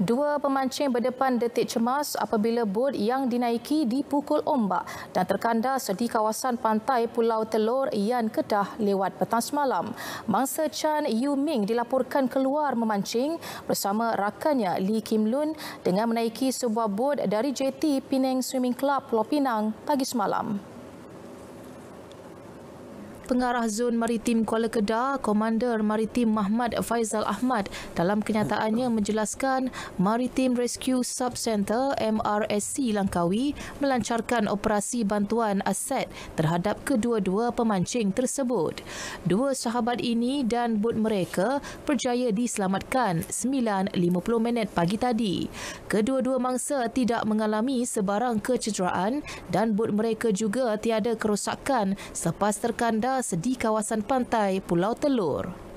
Dua pemancing berdepan detik cemas apabila bot yang dinaiki dipukul ombak dan terkandas di kawasan pantai Pulau Telur Ian Kedah lewat petang semalam. Mangsa Chan Yu Ming dilaporkan keluar memancing bersama rakannya Lee Kim Lun dengan menaiki sebuah bot dari JT Pinang Swimming Club Pulau Pinang pagi semalam. Pengarah Zon Maritim Kuala Kedah, Komander Maritim Mahmad Faizal Ahmad dalam kenyataannya menjelaskan Maritim Rescue Sub Subcenter MRSC Langkawi melancarkan operasi bantuan aset terhadap kedua-dua pemancing tersebut. Dua sahabat ini dan bot mereka berjaya diselamatkan 9.50 minit pagi tadi. Kedua-dua mangsa tidak mengalami sebarang kecederaan dan bot mereka juga tiada kerosakan selepas terkandar di kawasan pantai Pulau Telur.